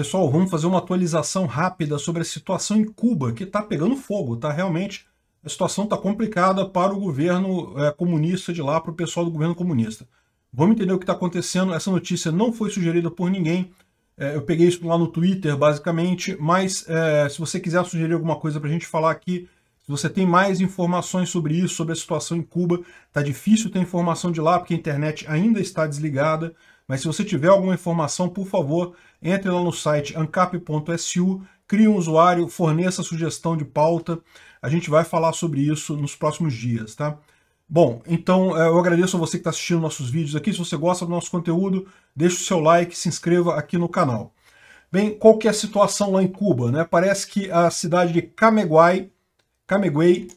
Pessoal, vamos fazer uma atualização rápida sobre a situação em Cuba, que está pegando fogo, tá? Realmente, a situação está complicada para o governo é, comunista de lá, para o pessoal do governo comunista. Vamos entender o que está acontecendo. Essa notícia não foi sugerida por ninguém. É, eu peguei isso lá no Twitter, basicamente. Mas é, se você quiser sugerir alguma coisa para a gente falar aqui, se você tem mais informações sobre isso, sobre a situação em Cuba, tá difícil ter informação de lá, porque a internet ainda está desligada. Mas se você tiver alguma informação, por favor, entre lá no site ancap.su, crie um usuário, forneça sugestão de pauta. A gente vai falar sobre isso nos próximos dias, tá? Bom, então eh, eu agradeço a você que está assistindo nossos vídeos aqui. Se você gosta do nosso conteúdo, deixe o seu like, se inscreva aqui no canal. Bem, qual que é a situação lá em Cuba? Né? Parece que a cidade de Cameguay, Camegüey,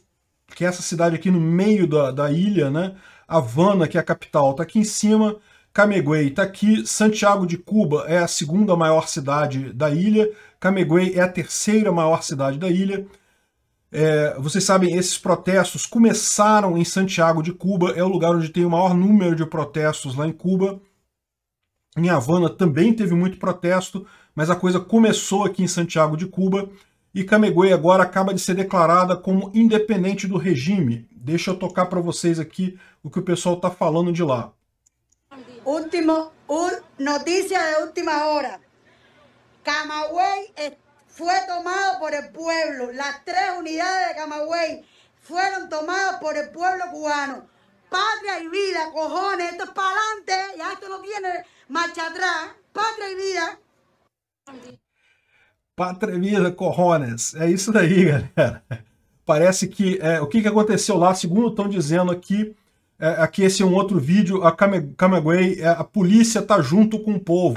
que é essa cidade aqui no meio da, da ilha, né? Havana, que é a capital, está aqui em cima. Camegüey está aqui, Santiago de Cuba é a segunda maior cidade da ilha, Camegüey é a terceira maior cidade da ilha. É, vocês sabem, esses protestos começaram em Santiago de Cuba, é o lugar onde tem o maior número de protestos lá em Cuba. Em Havana também teve muito protesto, mas a coisa começou aqui em Santiago de Cuba e Camegüey agora acaba de ser declarada como independente do regime. Deixa eu tocar para vocês aqui o que o pessoal está falando de lá. Último, noticia de última hora. Camagüey fue tomado por el pueblo. Las tres unidades de Camagüey fueron tomadas por el pueblo cubano. Patria y vida, cojones, esto es para adelante, ya esto no viene marcha atrás. Patria y vida. Patria y vida, cojones. Es isso ahí, galera. Parece que o que, que aconteceu lá, segundo estão dizendo aqui, É, aqui esse é um outro vídeo, a Camagüey, é, a polícia tá junto com o povo.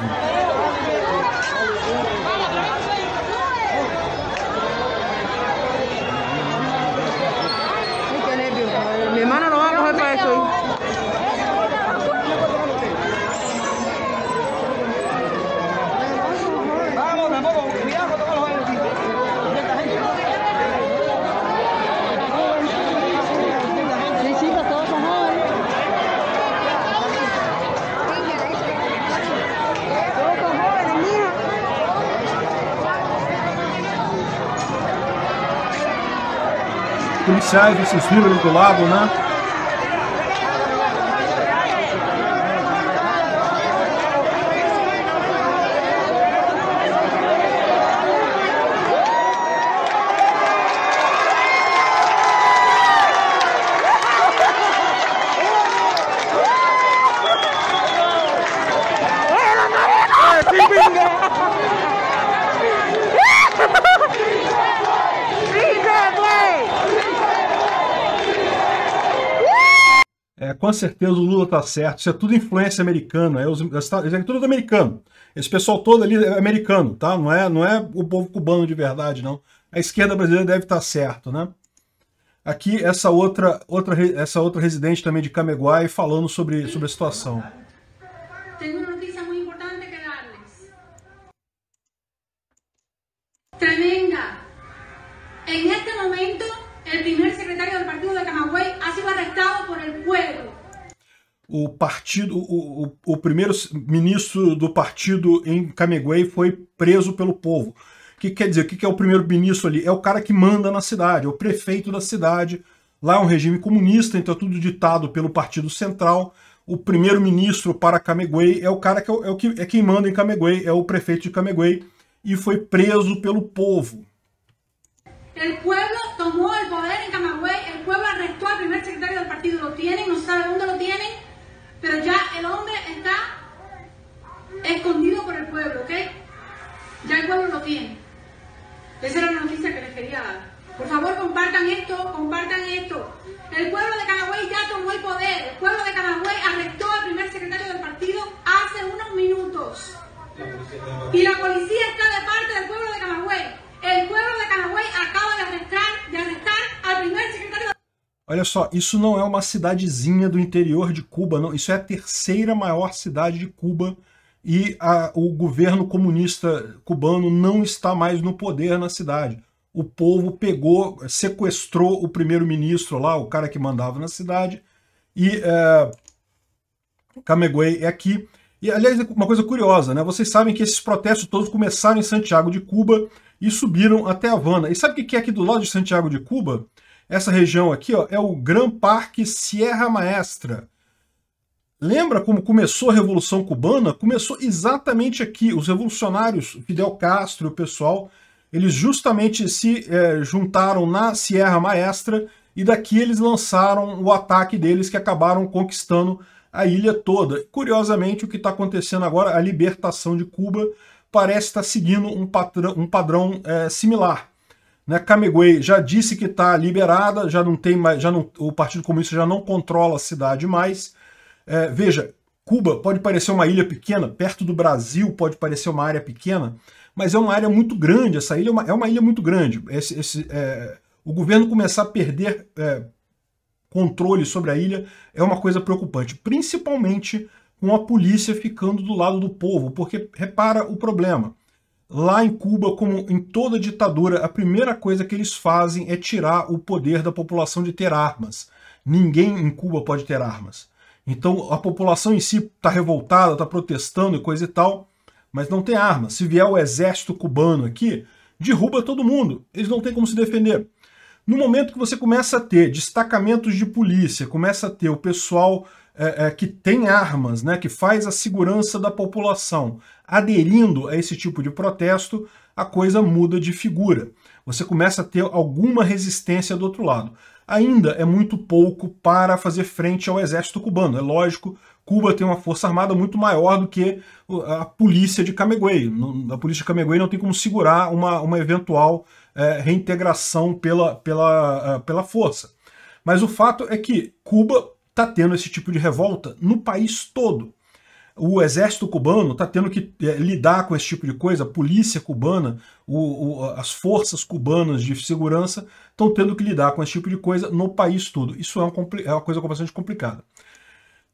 se vocês no do lado, né? com certeza o Lula tá certo. Isso é tudo influência americana. É, os, é, é tudo americano. Esse pessoal todo ali é americano, tá? Não é, não é o povo cubano de verdade, não. A esquerda brasileira deve estar tá certo, né? Aqui essa outra, outra, essa outra residente também de Cameguai falando sobre, sobre a situação. Tenho uma notícia muito importante que dar-lhes. Tremenda. Em este momento, o primeiro secretário do partido de Camagüey ha sido arrestado por el pueblo o partido, o, o, o primeiro ministro do partido em Camegüey foi preso pelo povo. O que quer dizer? O que é o primeiro ministro ali? É o cara que manda na cidade, é o prefeito da cidade. Lá é um regime comunista, então é tudo ditado pelo Partido Central. O primeiro ministro para Camegüey é o cara que é, o, é, o que, é quem manda em Camegüey, é o prefeito de Camegüey, e foi preso pelo povo. O povo tomou o poder en Olha só, isso não é uma cidadezinha do interior de Cuba, não. Isso é a terceira maior cidade de Cuba e a, o governo comunista cubano não está mais no poder na cidade. O povo pegou, sequestrou o primeiro-ministro lá, o cara que mandava na cidade, e é, Camegüey é aqui. E, aliás, uma coisa curiosa, né? Vocês sabem que esses protestos todos começaram em Santiago de Cuba e subiram até Havana. E sabe o que é aqui do lado de Santiago de Cuba? Essa região aqui ó, é o Gran Parque Sierra Maestra. Lembra como começou a Revolução Cubana? Começou exatamente aqui. Os revolucionários, Fidel Castro e o pessoal, eles justamente se é, juntaram na Sierra Maestra e daqui eles lançaram o ataque deles que acabaram conquistando a ilha toda. Curiosamente, o que está acontecendo agora, a libertação de Cuba, parece estar tá seguindo um padrão, um padrão é, similar. Né? Camiguei já disse que está liberada, já não tem mais, já não, o Partido Comunista já não controla a cidade mais. É, veja, Cuba pode parecer uma ilha pequena, perto do Brasil pode parecer uma área pequena, mas é uma área muito grande. Essa ilha é uma, é uma ilha muito grande. Esse, esse, é, o governo começar a perder é, controle sobre a ilha é uma coisa preocupante, principalmente com a polícia ficando do lado do povo, porque repara o problema. Lá em Cuba, como em toda ditadura, a primeira coisa que eles fazem é tirar o poder da população de ter armas. Ninguém em Cuba pode ter armas. Então a população em si está revoltada, está protestando e coisa e tal, mas não tem arma. Se vier o exército cubano aqui, derruba todo mundo. Eles não têm como se defender. No momento que você começa a ter destacamentos de polícia, começa a ter o pessoal é, é, que tem armas, né, que faz a segurança da população, aderindo a esse tipo de protesto, a coisa muda de figura. Você começa a ter alguma resistência do outro lado. Ainda é muito pouco para fazer frente ao exército cubano. É lógico, Cuba tem uma força armada muito maior do que a polícia de Camagüey. A polícia de Camagüey não tem como segurar uma, uma eventual é, reintegração pela, pela, é, pela força. Mas o fato é que Cuba está tendo esse tipo de revolta no país todo. O exército cubano está tendo que eh, lidar com esse tipo de coisa, a polícia cubana, o, o, as forças cubanas de segurança estão tendo que lidar com esse tipo de coisa no país todo. Isso é, uma é uma coisa bastante complicada.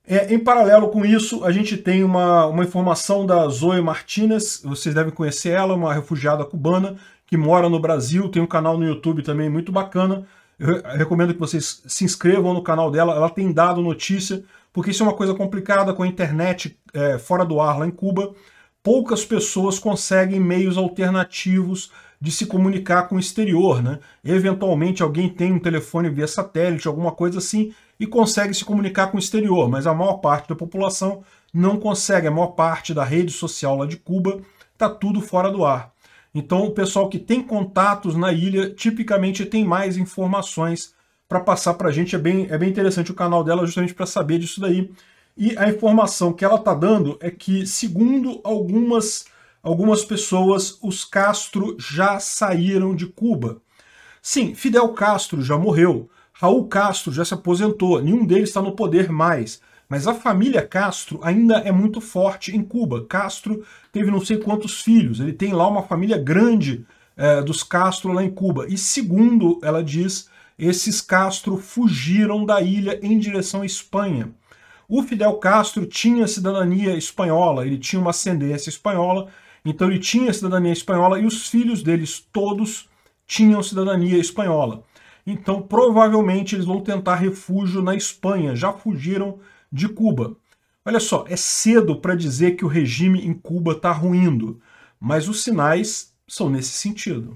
É, em paralelo com isso, a gente tem uma, uma informação da Zoe Martinez, vocês devem conhecer ela, uma refugiada cubana que mora no Brasil, tem um canal no YouTube também muito bacana, eu recomendo que vocês se inscrevam no canal dela. Ela tem dado notícia, porque isso é uma coisa complicada com a internet é, fora do ar lá em Cuba. Poucas pessoas conseguem meios alternativos de se comunicar com o exterior, né? Eventualmente alguém tem um telefone via satélite, alguma coisa assim, e consegue se comunicar com o exterior, mas a maior parte da população não consegue. A maior parte da rede social lá de Cuba está tudo fora do ar. Então, o pessoal que tem contatos na ilha tipicamente tem mais informações para passar para a gente. É bem, é bem interessante o canal dela justamente para saber disso daí. E a informação que ela está dando é que, segundo algumas, algumas pessoas, os Castro já saíram de Cuba. Sim, Fidel Castro já morreu, Raul Castro já se aposentou, nenhum deles está no poder mais. Mas a família Castro ainda é muito forte em Cuba. Castro teve não sei quantos filhos, ele tem lá uma família grande é, dos Castro lá em Cuba. E segundo ela diz, esses Castro fugiram da ilha em direção à Espanha. O Fidel Castro tinha cidadania espanhola, ele tinha uma ascendência espanhola, então ele tinha cidadania espanhola e os filhos deles todos tinham cidadania espanhola. Então provavelmente eles vão tentar refúgio na Espanha, já fugiram de Cuba. Olha só, é cedo para dizer que o regime em Cuba está ruindo, mas os sinais são nesse sentido